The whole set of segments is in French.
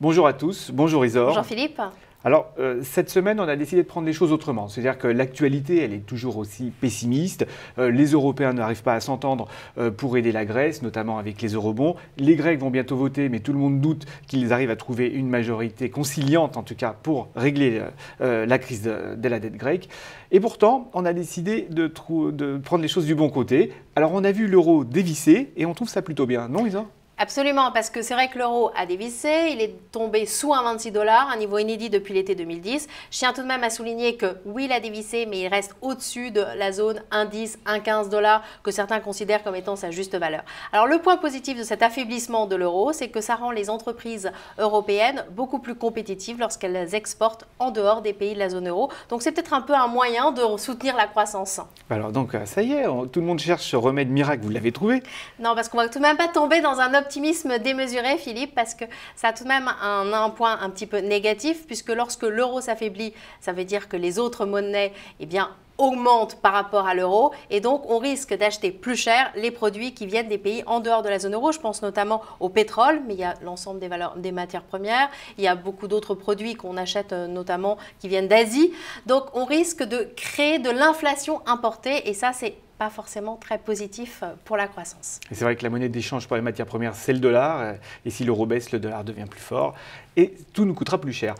Bonjour à tous, bonjour Isor. Bonjour Philippe. Alors, euh, cette semaine, on a décidé de prendre les choses autrement. C'est-à-dire que l'actualité, elle est toujours aussi pessimiste. Euh, les Européens n'arrivent pas à s'entendre euh, pour aider la Grèce, notamment avec les eurobonds. Les Grecs vont bientôt voter, mais tout le monde doute qu'ils arrivent à trouver une majorité conciliante, en tout cas, pour régler la crise de, la dette grecque. Et pourtant, on a décidé de, de prendre les choses du bon côté. Alors, on a vu l'euro dévisser, et on trouve ça plutôt bien, non, Isor Absolument, parce que c'est vrai que l'euro a dévissé, il est tombé sous 1,26$, 26 un niveau inédit depuis l'été 2010. Je tiens tout de même à souligner que oui, il a dévissé, mais il reste au-dessus de la zone 1,10, 1,15 dollars que certains considèrent comme étant sa juste valeur. Alors le point positif de cet affaiblissement de l'euro, c'est que ça rend les entreprises européennes beaucoup plus compétitives lorsqu'elles exportent en dehors des pays de la zone euro. Donc c'est peut-être un peu un moyen de soutenir la croissance. Alors donc ça y est, tout le monde cherche ce remède miracle, vous l'avez trouvé Non, parce qu'on va tout de même pas tomber dans un optimisme démesuré, Philippe, parce que ça a tout de même un, point un petit peu négatif, puisque lorsque l'euro s'affaiblit, ça veut dire que les autres monnaies, eh bien, augmente par rapport à l'euro et donc on risque d'acheter plus cher les produits qui viennent des pays en dehors de la zone euro. Je pense notamment au pétrole, mais il y a l'ensemble des des matières premières, il y a beaucoup d'autres produits qu'on achète euh, notamment qui viennent d'Asie. Donc on risque de créer de l'inflation importée et ça c'est pas forcément très positif pour la croissance. Et c'est vrai que la monnaie d'échange pour les matières premières, c'est le dollar. Euh, et si l'euro baisse, le dollar devient plus fort. Et tout nous coûtera plus cher.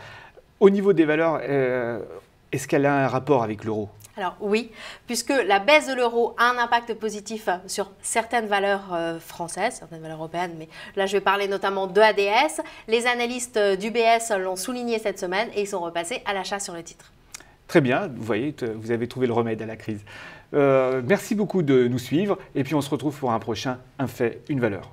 Au niveau des valeurs, euh, est-ce qu'elle a un rapport avec l'euro alors oui, puisque la baisse de l'euro a un impact positif sur certaines valeurs euh, françaises, certaines valeurs européennes, mais là je vais parler notamment de ADS. Les analystes du BS l'ont souligné cette semaine et ils sont repassés à l'achat sur le titre. Très bien, vous voyez, vous avez trouvé le remède à la crise. Euh, merci beaucoup de nous suivre et puis on se retrouve pour un prochain Un fait, une valeur.